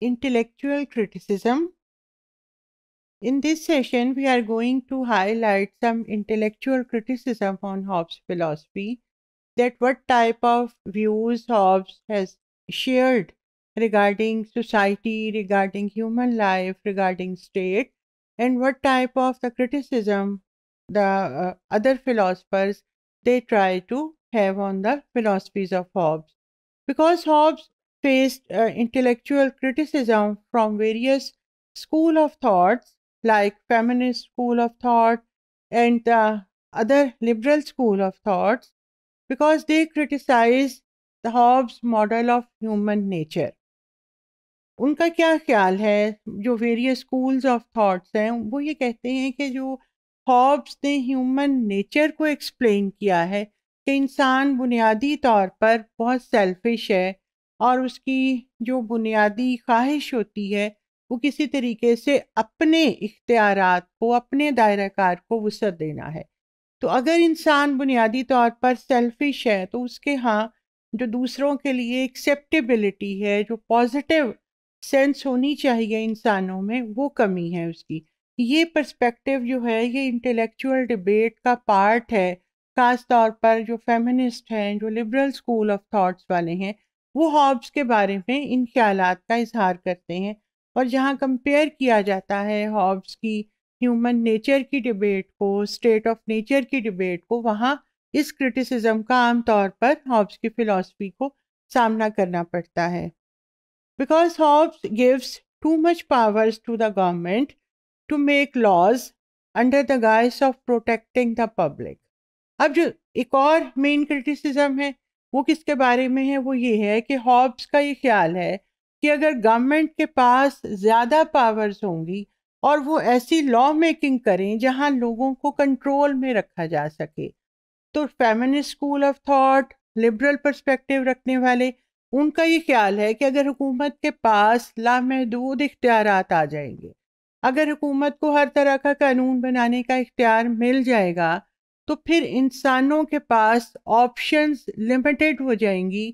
intellectual criticism. In this session, we are going to highlight some intellectual criticism on Hobbes' philosophy that what type of views Hobbes has shared regarding society, regarding human life, regarding state, and what type of the criticism the uh, other philosophers they try to have on the philosophies of Hobbes. Because Hobbes faced uh, intellectual criticism from various school of thoughts like feminist school of thought and the other liberal school of thoughts because they criticized the Hobbes model of human nature. उनका क्या ख्याल है जो various schools of thoughts हैं वो ये कहते हैं कि जो हॉब्स ने ह्यूमन नेचर को एक्सप्लेन किया है कि इंसान बुनियादी तौर पर बहुत सेल्फिश है और उसकी जो बुनियादी ख्वाहिश होती है वो किसी तरीके से अपने इख्तियार को अपने दायराकार को वसत देना है तो अगर इंसान बुनियादी तौर पर सेल्फिश है तो उसके यहाँ जो दूसरों के लिए एक्सेप्टेबिलिटी है जो पॉजिटिव सेंस होनी चाहिए इंसानों में वो कमी है उसकी ये पर्सपेक्टिव जो है ये इंटेलेक्चुअल डिबेट का पार्ट है ख़ास तौर पर जो फेमिनिस्ट हैं जो लिबरल स्कूल ऑफ थॉट्स वाले हैं वो हॉब्स के बारे में इन ख्याल का इजहार करते हैं और जहाँ कंपेयर किया जाता है हॉब्स की ह्यूमन नेचर की डिबेट को स्टेट ऑफ नेचर की डिबेट को वहाँ इस क्रिटिसिज्म का आम तौर पर हॉब्स की फ़िलासफ़ी को सामना करना पड़ता है because Hobbes gives too much powers to the government to make laws under the guise of protecting the public अब जो एक और मेन क्रिटिसिज्म है वो किसके बारे में है वो ये है कि हॉब्स का ये ख्याल है कि अगर गवर्नमेंट के पास ज़्यादा पावर्स होंगी और वो ऐसी लॉ मेकिंग करें जहां लोगों को कंट्रोल में रखा जा सके तो feminist school of thought liberal perspective रखने वाले उनका ये ख्याल है कि अगर हुकूमत के पास लामहदूद इख्तियार आ जाएंगे अगर हुकूमत को हर तरह का कानून बनाने का इख्तियार मिल जाएगा तो फिर इंसानों के पास ऑप्शंस लिमिटेड हो जाएंगी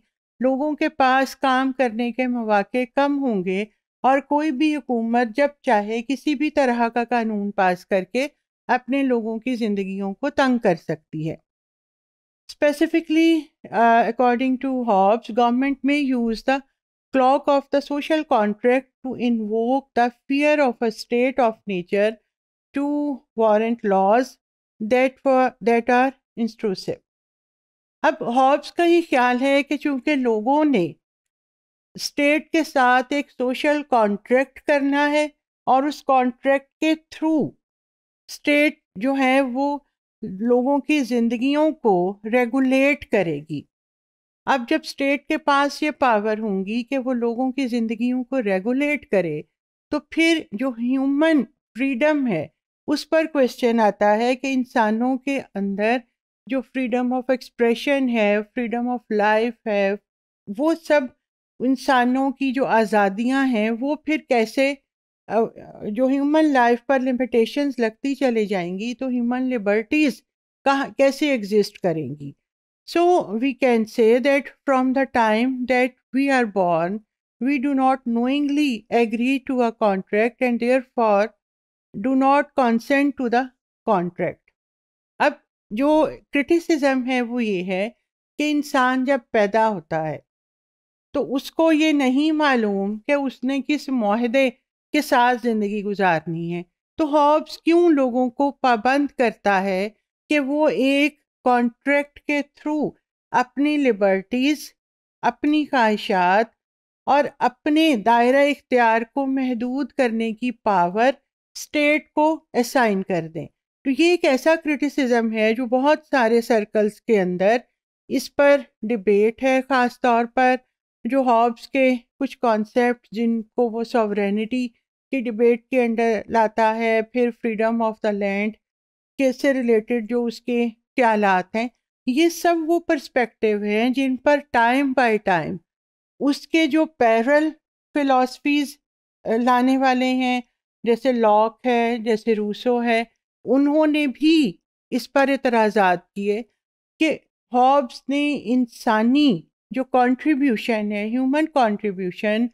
लोगों के पास काम करने के मौाक़े कम होंगे और कोई भी हुकूमत जब चाहे किसी भी तरह का कानून पास करके अपने लोगों की ज़िंदगियों को तंग कर सकती है specifically according to Hobbes government में use the cloak of the social contract to invoke the fear of a state of nature to warrant laws that for that are intrusive अब हॉब्स का ही ख्याल है कि चूंकि लोगों ने स्टेट के साथ एक सोशल कॉन्ट्रैक्ट करना है और उस कॉन्ट्रैक्ट के थ्रू स्टेट जो है वो लोगों की जिंदगियों को रेगुलेट करेगी अब जब स्टेट के पास ये पावर होंगी कि वो लोगों की ज़िंदगियों को रेगुलेट करे तो फिर जो ह्यूमन फ्रीडम है उस पर क्वेश्चन आता है कि इंसानों के अंदर जो फ्रीडम ऑफ एक्सप्रेशन है फ्रीडम ऑफ लाइफ है वो सब इंसानों की जो आज़ादियां हैं वो फिर कैसे जो ह्यूमन लाइफ पर लिमिटेशंस लगती चले जाएंगी तो ह्यूमन लिबर्टीज़ कहाँ कैसे एग्जिस्ट करेंगी so we can say that from the time that we are born we do not knowingly agree to a contract and therefore do not consent to the contract अब जो criticism है वो ये है कि इंसान जब पैदा होता है तो उसको ये नहीं मालूम कि उसने किस माहदे के साथ ज़िंदगी गुजारनी है तो हॉब्स क्यों लोगों को पाबंद करता है कि वो एक कॉन्ट्रैक्ट के थ्रू अपनी लिबर्टीज़ अपनी ख्वाहिशात और अपने दायरा इख्तियार को महदूद करने की पावर स्टेट को असाइन कर दें तो ये एक ऐसा क्रिटिसिज्म है जो बहुत सारे सर्कल्स के अंदर इस पर डिबेट है ख़ास तौर पर जो हॉब्स के कुछ कॉन्सेप्ट जिनको वो सॉवरेनिटी की डिबेट के अंडर लाता है फिर फ्रीडम ऑफ द लैंड के से रिलेटेड जो उसके ख्याल हैं ये सब वो पर्सपेक्टिव हैं जिन पर टाइम बाय टाइम उसके जो पैरल फिलॉसफीज लाने वाले हैं जैसे लॉक है जैसे रूसो है उन्होंने भी इस पर इतराज़ा किए कि हॉब्स ने इंसानी जो कंट्रीब्यूशन है human contribution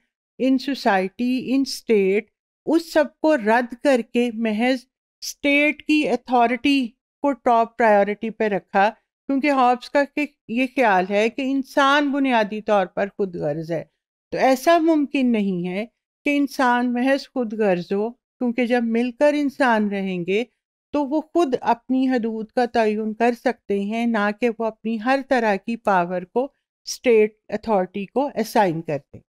in society in state उस सब को रद्द करके महज स्टेट की अथॉरिटी को टॉप प्रायोरिटी पर रखा क्योंकि हॉब्स का ये ख्याल है कि इंसान बुनियादी तौर पर खुद गर्ज है तो ऐसा मुमकिन नहीं है कि इंसान महज खुद गर्ज हो क्योंकि जब मिलकर इंसान रहेंगे तो वो खुद अपनी हदूद का तयन कर सकते हैं ना कि वो अपनी हर तरह की पावर को स्टेट अथॉरिटी को असाइन कर दें